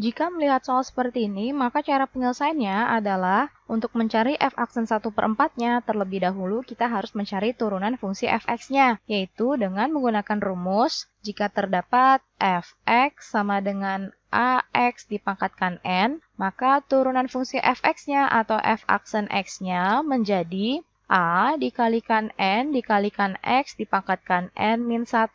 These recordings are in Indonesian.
Jika melihat soal seperti ini, maka cara penyelesaiannya adalah untuk mencari f aksen 1 per 4-nya, terlebih dahulu kita harus mencari turunan fungsi fx-nya, yaitu dengan menggunakan rumus jika terdapat fx sama dengan ax dipangkatkan n, maka turunan fungsi fx-nya atau f aksen x-nya menjadi a dikalikan n dikalikan x dipangkatkan n min 1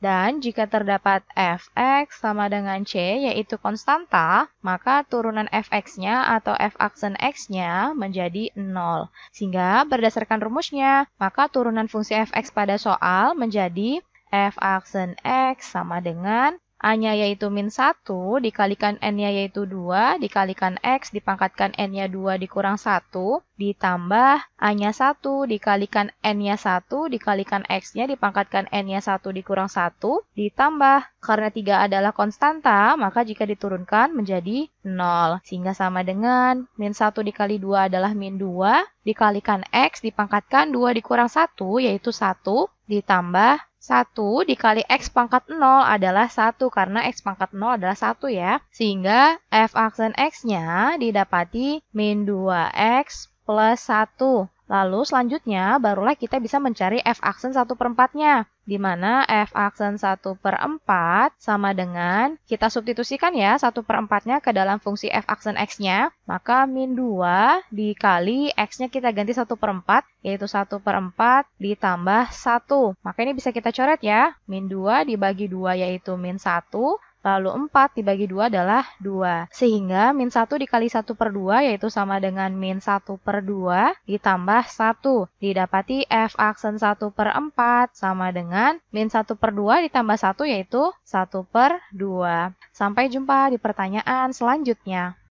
dan jika terdapat fx sama dengan c, yaitu konstanta, maka turunan fx-nya atau f aksen x-nya menjadi 0. Sehingga berdasarkan rumusnya, maka turunan fungsi fx pada soal menjadi f aksen x sama dengan A-nya yaitu min 1, dikalikan N-nya yaitu 2, dikalikan X, dipangkatkan N-nya 2, dikurang 1, ditambah A-nya 1, dikalikan N-nya 1, dikalikan X-nya, dipangkatkan N-nya 1, dikurang 1, ditambah. Karena 3 adalah konstanta, maka jika diturunkan menjadi 0. Sehingga sama dengan min 1 dikali 2 adalah min 2, dikalikan X, dipangkatkan 2 dikurang 1, yaitu 1, ditambah 1 dikali X pangkat 0 adalah 1 karena X pangkat 0 adalah 1 ya. Sehingga F aksen X-nya didapati min 2X plus 1. Lalu selanjutnya barulah kita bisa mencari F aksen 1 per 4-nya di mana f aksen 1 per 4 sama dengan, kita substitusikan ya 1 per 4-nya ke dalam fungsi f aksen x-nya, maka min 2 dikali x-nya kita ganti 1 per 4, yaitu 1 per 4 ditambah 1. Maka ini bisa kita coret ya, min 2 dibagi 2 yaitu min 1, Lalu 4 dibagi 2 adalah 2. Sehingga min 1 dikali 1 per 2 yaitu sama dengan min 1 per 2 ditambah 1. Didapati f aksen 1 per 4 sama dengan min 1 per 2 ditambah 1 yaitu 1 per 2. Sampai jumpa di pertanyaan selanjutnya.